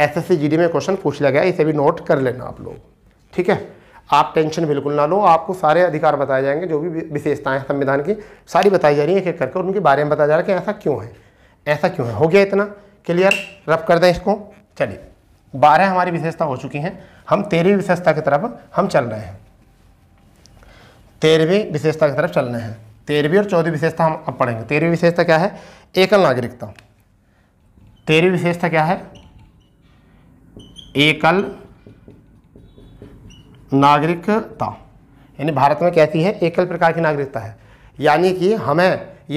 एसएससी जीडी में क्वेश्चन पूछ लिया गया इसे भी नोट कर लेना आप लोग ठीक है आप टेंशन बिल्कुल ना लो आपको सारे अधिकार बताए जाएंगे जो भी विशेषताएँ हैं संविधान की सारी बताई जा रही है एक एक करके उनके बारे में बताया जा रहा है कि ऐसा क्यों है ऐसा क्यों है हो गया इतना क्लियर रब कर दें इसको चलिए बारह हमारी विशेषता हो चुकी हैं हम तेरहवीं विशेषता की तरफ हम चल रहे हैं तेरहवीं विशेषता की तरफ चलने हैं तेरहवीं और चौदहवीं विशेषता हम अब पढ़ेंगे तेरहवीं विशेषता क्या है एकल नागरिकता तेरहवीं विशेषता क्या है एकल नागरिकता यानी भारत में कहती है एकल प्रकार की नागरिकता है यानी कि हमें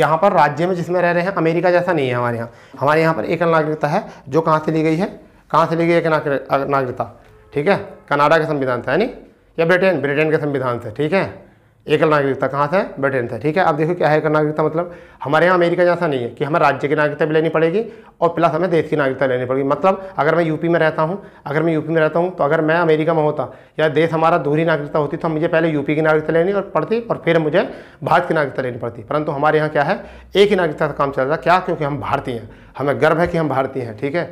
यहाँ पर राज्य में जिसमें रह रहे हैं अमेरिका जैसा नहीं है हमारे यहाँ हमारे यहाँ पर एकल नागरिकता है जो कहाँ से ली गई है कहाँ से ली गई एक नागरिकता ठीक है कनाडा के संविधान से यानी या ब्रिटेन ब्रिटेन के संविधान से ठीक है एकल नागरिकता कहाँ से ब्रिटेन से ठीक है अब देखो क्या है एकल नागरिकता मतलब हमारे यहाँ अमेरिका जैसा नहीं है कि हमें राज्य की नागरिकता भी लेनी पड़ेगी और प्लस हमें देश की नागरिकता लेनी पड़ेगी मतलब अगर मैं यूपी में रहता हूँ अगर मैं यूपी में रहता हूँ तो अगर मैं अमेरिका में होता या देश हमारा दूरी नागरिकता होती तो मुझे पहले यूपी की नागरिकता लेनी और पड़ती और फिर मुझे भारत की नागरिकता लेनी पड़ती परंतु हमारे यहाँ क्या है एक ही नागरिकता का काम चल रहा है क्या क्योंकि हम भारतीय हैं हमें गर्व है कि हम भारतीय हैं ठीक है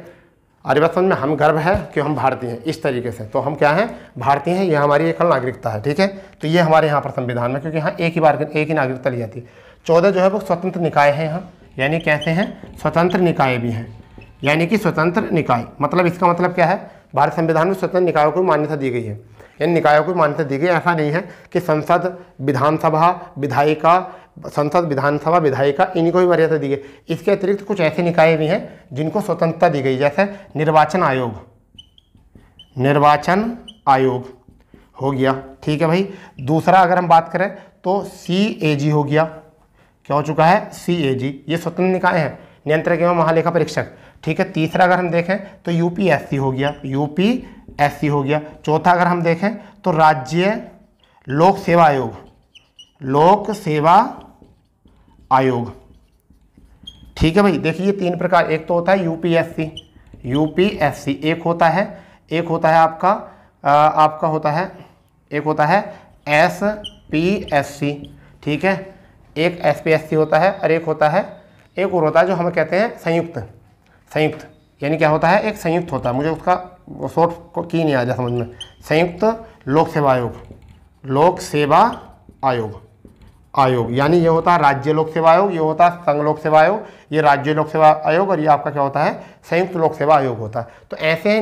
आर्यवर्तन में हम गर्व है कि हम भारतीय हैं इस तरीके से तो हम क्या हैं भारतीय हैं ये हमारी एकल नागरिकता है ठीक है तो ये हमारे यहाँ पर संविधान में क्योंकि यहाँ एक ही बार एक ही नागरिकता ली जाती है चौदह जो है वो स्वतंत्र निकाय हैं यहाँ यानी कैसे हैं स्वतंत्र निकाय भी हैं यानी कि स्वतंत्र निकाय मतलब इसका मतलब क्या है भारत संविधान में स्वतंत्र निकायों को मान्यता दी गई है इन निकायों को मान्यता दी गई ऐसा नहीं है कि संसद विधानसभा विधायिका संसद विधानसभा विधायिका इनको भी मर्यादा दी गई इसके अतिरिक्त कुछ ऐसे निकाय भी हैं जिनको स्वतंत्रता दी गई जैसे निर्वाचन आयोग निर्वाचन आयोग हो गया ठीक है भाई दूसरा अगर हम बात करें तो सी ए जी हो गया क्या हो चुका है सी ए जी ये स्वतंत्र निकाय हैं नियंत्रक एवं महालेखा परीक्षक ठीक है तीसरा अगर हम देखें तो यू हो गया यू पी हो गया चौथा अगर हम देखें तो राज्य लोक सेवा आयोग लोक सेवा आयोग ठीक है भाई देखिए तीन प्रकार एक तो होता है यूपीएससी यूपीएससी एक होता है एक होता है आपका आ, आपका होता है एक होता है एस पी एस सी ठीक है एक एस पी एस सी होता है और एक होता है एक और होता है जो हम कहते हैं संयुक्त संयुक्त यानी क्या होता है एक संयुक्त होता है मुझे उसका शॉर्ट की नहीं आ जा समझ में संयुक्त लोक सेवा आयोग लोक सेवा आयोग आयोग यानी ये होता है राज्य लोक सेवा आयोग ये होता है संघ लोक सेवा आयोग ये राज्य लोक सेवा आयोग और ये आपका क्या होता है संयुक्त लोक सेवा आयोग होता है तो ऐसे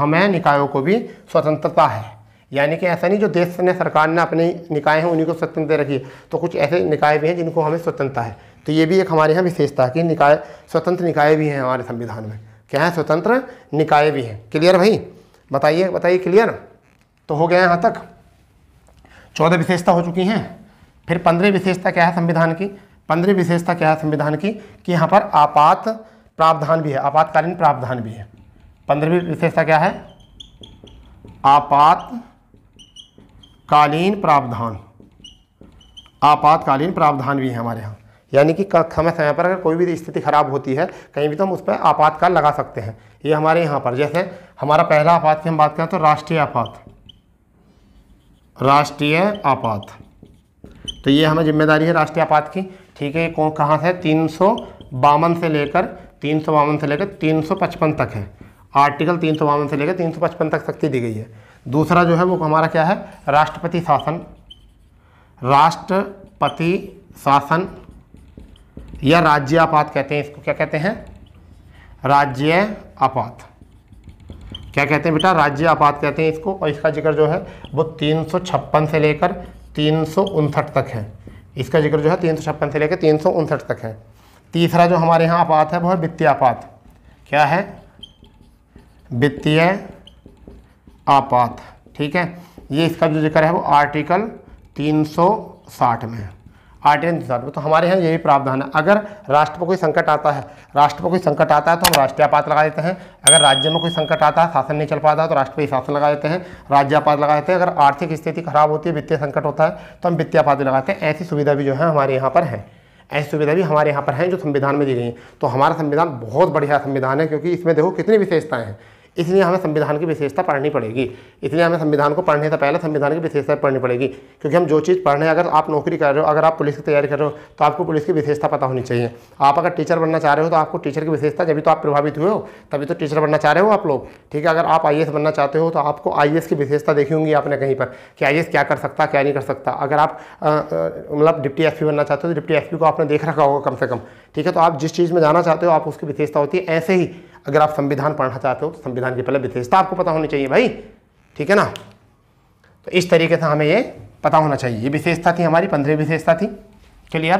हमें निकायों को भी स्वतंत्रता है यानी कि ऐसा नहीं जो देश ने सरकार ने अपने निकाय हैं उन्हीं को स्वतंत्र रखी है तो कुछ ऐसे निकाय भी हैं जिनको हमें स्वतंत्रता है तो ये भी एक हमारे यहाँ विशेषता है कि निकाय स्वतंत्र निकाय भी हैं हमारे संविधान में क्या है स्वतंत्र निकाय भी हैं क्लियर भाई बताइए बताइए क्लियर तो हो गया यहाँ तक चौदह विशेषता हो चुकी हैं फिर पंद्रह विशेषता क्या है संविधान की पंद्रह विशेषता क्या है संविधान की कि यहाँ पर आपात प्रावधान भी है आपातकालीन प्रावधान भी है पंद्रहवीं विशेषता क्या है आपातकालीन प्रावधान आपातकालीन प्रावधान भी है हमारे यहाँ यानी कि समय समय पर अगर कोई भी स्थिति खराब होती है कहीं भी तो हम उस पर आपातकाल लगा सकते हैं ये हमारे यहाँ पर जैसे हमारा पहला आपात की हम बात करें तो राष्ट्रीय आपात राष्ट्रीय आपात तो ये हमें जिम्मेदारी है राष्ट्रीय आपात की ठीक है कौन कहाँ से तीन बावन से लेकर तीन सौ बावन से लेकर तीन सौ पचपन तक है आर्टिकल तीन सौ बावन से लेकर तीन सौ पचपन तक शक्ति दी गई है दूसरा जो है वो हमारा क्या है राष्ट्रपति शासन राष्ट्रपति शासन या राज्य आपात कहते हैं इसको क्या कहते हैं राज्य आपात क्या कहते हैं बेटा राज्य आपात कहते हैं इसको और इसका जिक्र जो है वो तीन से लेकर तीन तक है इसका जिक्र जो है तीन से लेकर तीन तक है तीसरा जो हमारे यहाँ आपात है वो है वित्तीय आपात क्या है वित्तीय आपात ठीक है ये इसका जो जिक्र है वो आर्टिकल 360 में है आर्टिकल इंसान तो हमारे यहाँ यही प्रावधान है अगर राष्ट्र पर कोई संकट आता है राष्ट्र पर कोई संकट आता है तो हम राष्ट्रीय आपात लगा देते हैं अगर राज्य में कोई संकट आता है शासन नहीं चल पाता तो राष्ट्रपति शासन लगा देते हैं राज्य आपात लगा देते हैं अगर आर्थिक स्थिति खराब होती है वित्तीय संकट होता है तो हम वित्तीय आपात लगाते हैं ऐसी सुविधा भी जो है हमारे यहाँ पर है ऐसी सुविधा भी हमारे यहाँ पर हैं जो संविधान में दी गई हैं तो हमारा संविधान बहुत बढ़िया संविधान है क्योंकि इसमें देखो कितनी विशेषताएँ हैं इसलिए हमें संविधान की विशेषता पढ़नी पड़ेगी इसलिए हमें संविधान को पढ़ने से पहले संविधान की विशेषता पढ़नी पड़ेगी क्योंकि हम जो चीज़ पढ़ रहे हैं अगर आप नौकरी कर रहे हो अगर आप पुलिस की तैयारी कर रहे हो तो आपको पुलिस की विशेषता पता होनी चाहिए आप अगर टीचर बनना चाह रहे हो तो आपको टीचर की विशेषता जब तो आप प्रभावित हुए हो तभी तो टीचर बनना चाह रहे हो आप लोग ठीक है अगर आप आई बनना चाहते हो तो आपको आई की विशेषता देखी होंगी आपने कहीं पर कि आई क्या कर सकता क्या नहीं कर सकता अगर आप मतलब डिप्टी एस बनना चाहते हो तो डिप्टी एस को आपने देख रखा होगा कम से कम ठीक है तो आप जिस चीज़ में जाना चाहते हो आप उसकी विशेषता होती है ऐसे ही अगर आप संविधान पढ़ना चाहते हो तो संविधान की पहले विशेषता आपको पता होनी चाहिए भाई ठीक है ना तो इस तरीके से हमें ये पता होना चाहिए ये विशेषता थी हमारी पंद्रह विशेषता थी क्लियर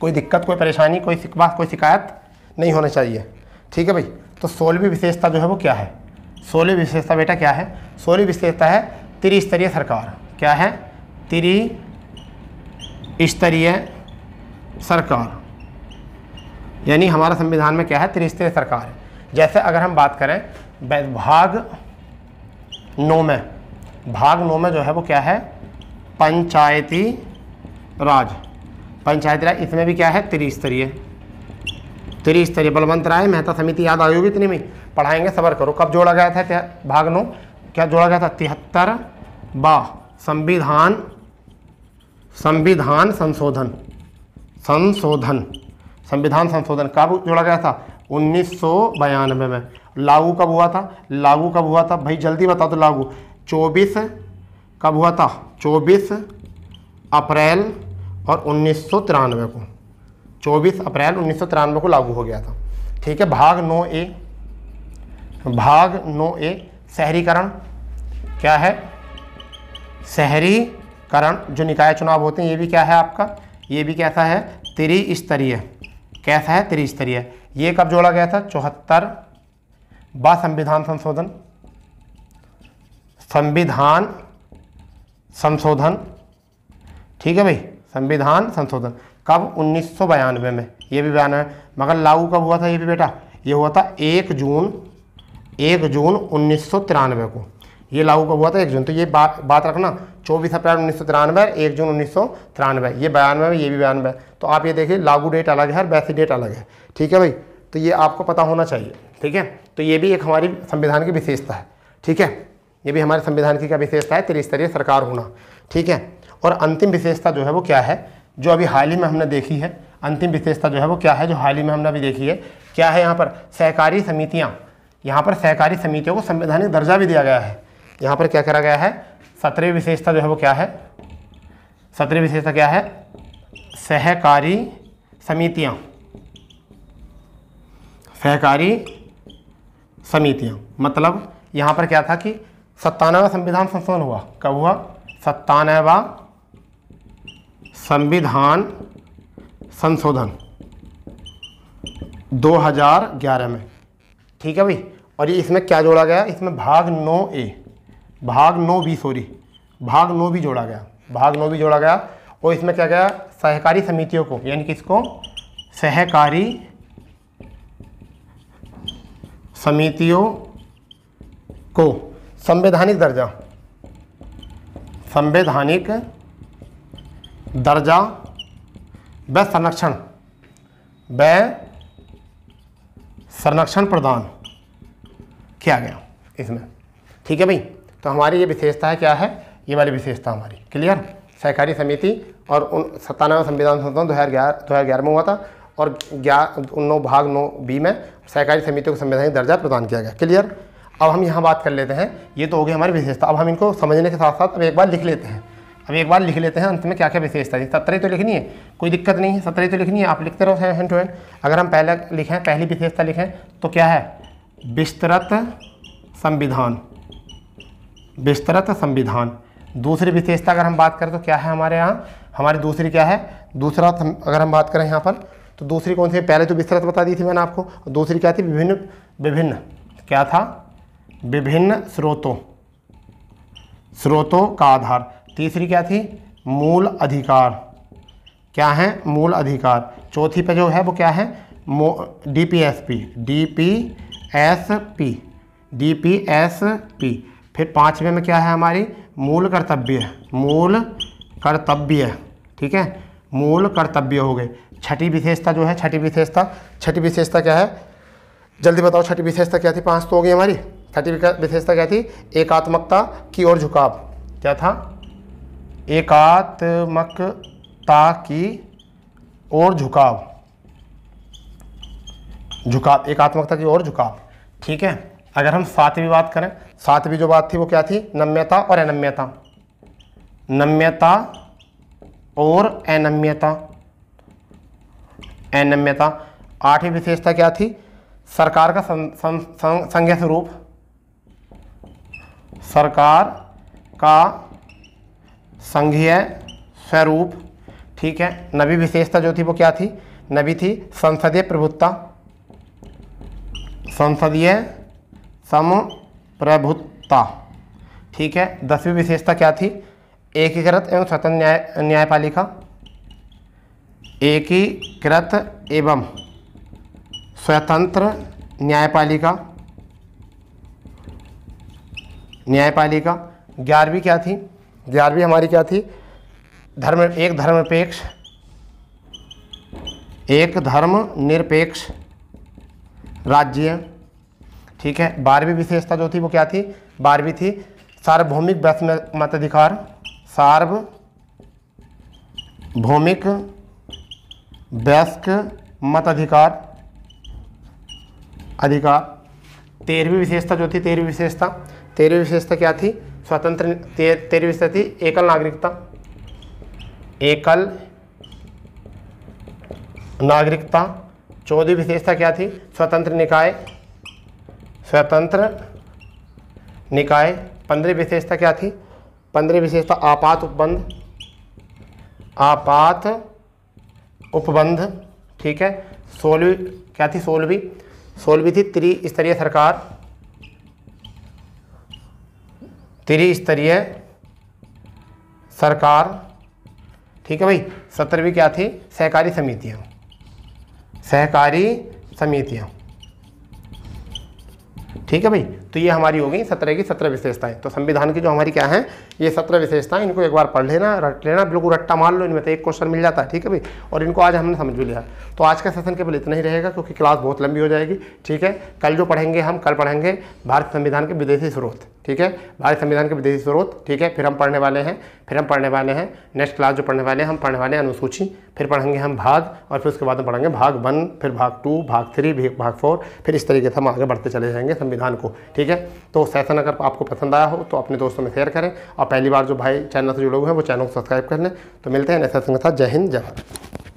कोई दिक्कत कोई परेशानी कोई शिकवा कोई शिकायत नहीं होना चाहिए ठीक है भाई तो सोलहवीं विशेषता जो है वो क्या है सोलह विशेषता बेटा क्या है सोलहवीं विशेषता है त्रिस्तरीय सरकार क्या है त्रिस्तरीय सरकार यानी हमारा संविधान में क्या है त्रिस्तरीय सरकार है जैसे अगर हम बात करें भाग नौ में भाग नौ में जो है वो क्या है पंचायती राज पंचायती राज इसमें भी क्या है त्रिस्तरीय त्रिस्तरीय बलवंत राय मेहता समिति याद आयु भी इतनी में पढ़ाएंगे सबर करो कब जोड़ा गया था भाग नौ क्या जोड़ा गया था तिहत्तर बा संविधान संविधान संशोधन संशोधन संविधान संशोधन कब जोड़ा गया था उन्नीस में, में लागू कब हुआ था लागू कब हुआ था भाई जल्दी बता दो तो लागू चौबीस कब हुआ था चौबीस अप्रैल और उन्नीस को 24 अप्रैल उन्नीस को लागू हो गया था ठीक है भाग नौ ए भाग नौ ए शहरीकरण क्या है शहरीकरण जो निकाय चुनाव होते हैं ये भी क्या है आपका ये भी कैसा है त्रिस्तरीय कैसा है त्रिस्तरीय ये कब जोड़ा गया था चौहत्तर व संविधान संशोधन संविधान संशोधन ठीक है भाई संविधान संशोधन कब उन्नीस में ये भी बयान है मगर लागू कब हुआ था ये भी बेटा ये हुआ था एक जून एक जून उन्नीस को ये लागू कब हुआ था एक जून तो ये बात बात रखना चौबीस अप्रैल उन्नीस सौ तिरानवे एक जून उन्नीस सौ तिरानवे ये बयानवे में ये भी बयानवे तो आप ये देखिए लागू डेट अलग है और वैसी डेट अलग है ठीक है भाई तो ये आपको पता होना चाहिए ठीक है तो ये भी एक हमारी संविधान की विशेषता है ठीक है ये भी हमारे संविधान की क्या विशेषता है त्रिस्तरीय सरकार होना ठीक है और अंतिम विशेषता जो है वो क्या है जो अभी हाल ही में हमने देखी है अंतिम विशेषता जो है वो क्या है जो हाल ही में हमने अभी देखी है क्या है यहाँ पर सहकारी समितियाँ यहाँ पर सहकारी समितियों को संवैधानिक दर्जा भी दिया गया है यहाँ पर क्या करा गया है सत्रह विशेषता जो है वो क्या है सत्रह विशेषता क्या है सहकारी समितियाँ सहकारी समितियाँ मतलब यहाँ पर क्या था कि सत्तानवा संविधान संशोधन हुआ कब हुआ सत्तानवा संविधान संशोधन 2011 में ठीक है भाई और ये इसमें क्या जोड़ा गया इसमें भाग नौ ए भाग नौ भी सॉरी भाग नौ भी जोड़ा गया भाग नौ भी जोड़ा गया और इसमें क्या गया सहकारी समितियों को यानी कि इसको सहकारी समितियों को संवैधानिक दर्जा संवैधानिक दर्जा व संरक्षण व संरक्षण प्रदान किया गया इसमें ठीक है भाई तो हमारी ये विशेषता है क्या है ये वाली विशेषता हमारी क्लियर सहकारी समिति और उन सत्तानवे संविधान संशोधन दो हज़ार ग्यारह दो हज़ार ग्यारह में हुआ था और ग्यारह नौ भाग नौ बी में सहकारी समितियों को संवैधानिक दर्जा प्रदान किया गया क्लियर अब हम यहाँ बात कर लेते हैं ये तो हो गई हमारी विशेषता अब हम इनको समझने के साथ साथ अब एक बार लिख लेते हैं अब एक बार लिख लेते हैं अंत में क्या क्या विशेषता है सत्रह तो लिखनी है कोई दिक्कत नहीं है सत्रह तो लिखनी है आप लिखते रहो हैंड टू हैंड अगर हम पहले लिखें पहली विशेषता लिखें तो क्या है विस्तृत संविधान विस्तृत संविधान दूसरी विशेषता अगर हम बात करें तो क्या है हमारे यहाँ हमारी दूसरी क्या है दूसरा अगर हम बात करें यहाँ पर तो दूसरी कौन सी है पहले तो विस्तृत बता दी थी मैंने आपको दूसरी क्या थी विभिन्न विभिन्न क्या था विभिन्न स्रोतों स्रोतों का आधार तीसरी क्या थी मूल अधिकार क्या है मूल अधिकार चौथी पे जो है वो क्या है D P S P D P S P D P S P फिर पाँचवें में क्या है हमारी मूल कर्तव्य मूल कर्तव्य ठीक है मूल कर्तव्य हो गए छठी विशेषता जो है छठी विशेषता छठी विशेषता क्या है जल्दी बताओ छठी विशेषता क्या थी पाँच तो हो गई हमारी छठी विशेषता क्या थी एकात्मकता की ओर झुकाव क्या था एकात्मकता की ओर झुकाव झुकाव एकात्मकता की ओर झुकाव ठीक है अगर हम सातवीं बात करें सातवीं जो बात थी वो क्या थी नम्यता और अनम्यता नम्यता और अनम्यता अनम्यता आठवीं विशेषता क्या थी सरकार का संज्ञा स्वरूप सरकार का संघीय स्वरूप ठीक है नवी विशेषता जो थी वो क्या थी नवी थी संसदीय प्रभुत्ता संसदीय सम प्रभुत्ता ठीक है दसवीं विशेषता क्या थी एकीकृत एवं स्वतंत्र न्याय न्यायपालिका एकीकृत एवं स्वतंत्र न्यायपालिका न्यायपालिका ग्यारहवीं क्या थी ग्यारहवीं हमारी क्या थी धर्म एक धर्मनिरपेक्ष एक धर्म निरपेक्ष राज्य ठीक है बारहवीं विशेषता जो थी वो क्या थी बारहवीं थी सार्वभौमिक मताधिकार सार्वभौमिक वैस्क मताधिकार अधिकार तेरहवीं विशेषता जो थी तेरहवीं विशेषता तेरहवीं विशेषता क्या थी स्वतंत्र तेरहवीं विशेषता थी एकल नागरिकता एकल नागरिकता चौदहवीं विशेषता क्या थी स्वतंत्र निकाय स्वतंत्र निकाय पंद्रह विशेषता क्या थी पंद्रह विशेषता आपात उपबंध आपात उपबंध ठीक है सोलहवीं क्या थी सोलहवीं सोलहवीं थी त्रिस्तरीय सरकार त्रिस्तरीय सरकार ठीक है भाई सत्रहवीं क्या थी सहकारी समितियाँ सहकारी समितियाँ ठीक है भाई तो ये हमारी हो गई सत्रह की सत्रह विशेषताएं तो संविधान की जो हमारी क्या है ये सत्रह विशेषताएं इनको एक बार पढ़ लेना रट लेना बिल्कुल रट्टा मान लो इनमें तो एक क्वेश्चन मिल जाता है ठीक है भाई और इनको आज हमने समझ भी लिया तो आज का सेशन केवल इतना ही रहेगा क्योंकि क्लास बहुत लंबी हो जाएगी ठीक है कल जो पढ़ेंगे हम कल पढ़ेंगे भारत संविधान के विदेशी स्रोत ठीक है भारत संविधान के विदेशी स्रोत ठीक है फिर हम पढ़ने वाले हैं फिर हम पढ़ने वाले हैं नेक्स्ट क्लास जो पढ़ने वाले हैं हम पढ़ने वाले हैं अनुसूची फिर पढ़ेंगे हम भाग और फिर उसके बाद हम पढ़ेंगे भाग वन फिर भाग टू भाग थ्री भाग फोर फिर इस तरीके से हम आगे बढ़ते चले जाएंगे संविधान को ठीक ठीक है तो सेशन अगर आपको पसंद आया हो तो अपने दोस्तों में शेयर करें और पहली बार जो भाई चैनल से जुड़े हुए हैं वो चैनल को सब्सक्राइब कर लें तो मिलते हैं नए सेशन के साथ जय हिंद जय भारत